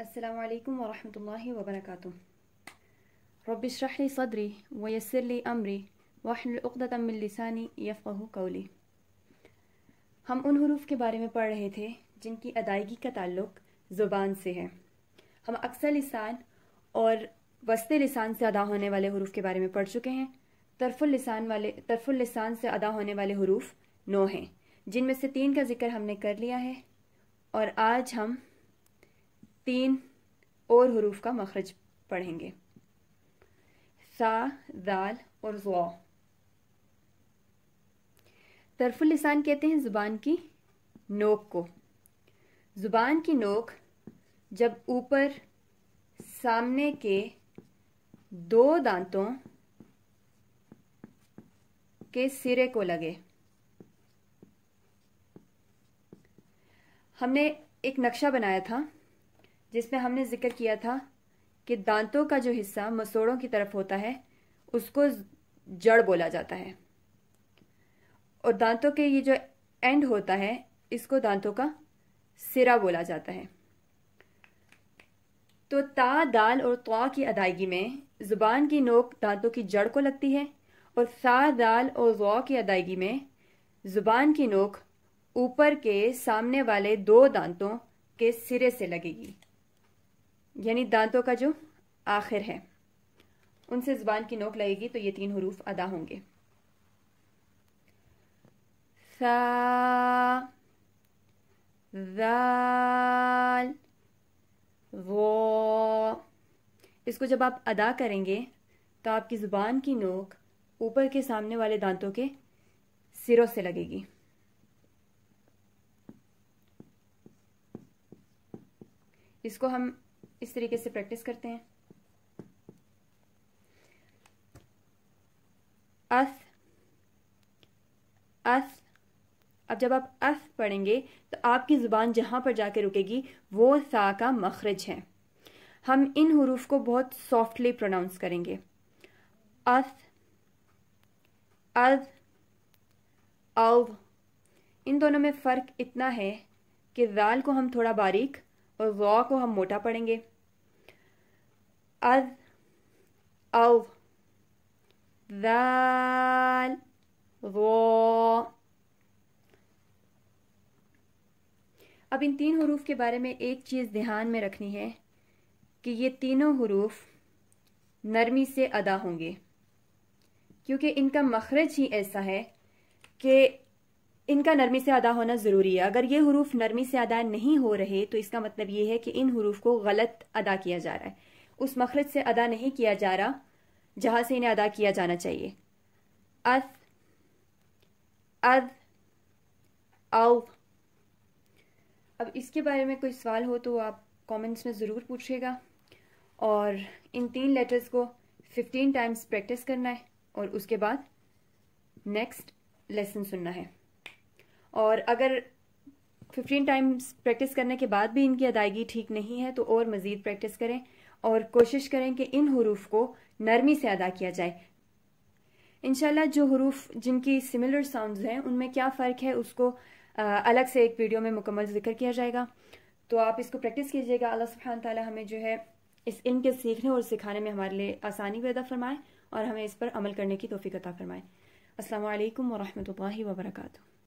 Assalamu wa rahmatullahi wa barakatuh. رب اشرح لي صدري ويسر لي أمري واحلل عقدة من لساني यफ़्क़हु कौली हम उन हरूफ के बारे में पढ़ रहे थे जिनकी अदायगी का ताल्लुक ज़ुबान से है हम अक्सर लिसान और वस्ते लिसान से अदा होने वाले हरूफ के बारे में पढ़ चुके हैं तरफुल लिसान वाले तरफुल लिसान से अदा होने वाले हरूफ नौ हैं जिनमें से तीन का जिक्र हमने कर लिया है और आज हम तीन और हरूफ का मखरज पढ़ेंगे सा दाल और ज़ो तरफुलिसान लिसान कहते हैं ज़ुबान की नोक को ज़ुबान की नोक जब ऊपर सामने के दो दांतों के सिरे को लगे हमने एक नक्शा बनाया था जिसमें हमने जिक्र किया था कि दांतों का जो हिस्सा मसोड़ों की तरफ होता है उसको जड़ बोला जाता है और दांतों के ये जो एंड होता है इसको दांतों का सिरा बोला जाता है तो ता दाल और त्वा की अदायगी में जुबान की नोक दांतों की जड़ को लगती है और सा दाल और वा की अदायगी में जुबान की नोक ऊपर के सामने वाले दो दांतों के सिरे से लगेगी यानी दांतों का जो आखिर है उनसे ज़बान की नोक लगेगी तो ये तीन हरूफ अदा होंगे सा वो इसको जब आप अदा करेंगे तो आपकी ज़ुबान की नोक ऊपर के सामने वाले दांतों के सिरों से लगेगी इसको हम इस तरीके से प्रैक्टिस करते हैं अस अस अब जब आप अस पढ़ेंगे तो आपकी ज़ुबान जहां पर जाके रुकेगी वो सा का मखरज है हम इन हरूफ को बहुत सॉफ्टली प्रोनाउंस करेंगे अस अज अव इन दोनों में फ़र्क इतना है कि जाल को हम थोड़ा बारीक और वॉ को हम मोटा पढ़ेंगे अद अव दाल वो अब इन तीन हरूफ के बारे में एक चीज़ ध्यान में रखनी है कि ये तीनों हरूफ नरमी से अदा होंगे क्योंकि इनका मखरज ही ऐसा है कि इनका नरमी से अदा होना ज़रूरी है अगर ये हरूफ नरमी से अदा नहीं हो रहे तो इसका मतलब ये है कि इन हरूफ को गलत अदा किया जा रहा है उस मखरज से अदा नहीं किया जा रहा जहाँ से इन्हें अदा किया जाना चाहिए अथ अद आउ अब इसके बारे में कोई सवाल हो तो आप कमेंट्स में ज़रूर पूछिएगा और इन तीन लेटर्स को 15 टाइम्स प्रैक्टिस करना है और उसके बाद नेक्स्ट लेसन सुनना है और अगर 15 टाइम्स प्रैक्टिस करने के बाद भी इनकी अदायगी ठीक नहीं है तो और मज़ीद प्रैक्टिस करें और कोशिश करें कि इन हरूफ को नरमी से अदा किया जाए इनशाला जो हरूफ जिनकी सिमिलर साउंड हैं उनमें क्या फ़र्क है उसको अलग से एक वीडियो में मुकम्मल जिक्र किया जाएगा तो आप इसको प्रैक्टिस कीजिएगा अल्लाह सुबहान तला हमें जो है इस इन के सीखने और सिखाने में हमारे लिए आसानी पैदा फरमाएं और हमें इस पर अमल करने की तोफ़ी अता फरमाए असल वरहमल वर्का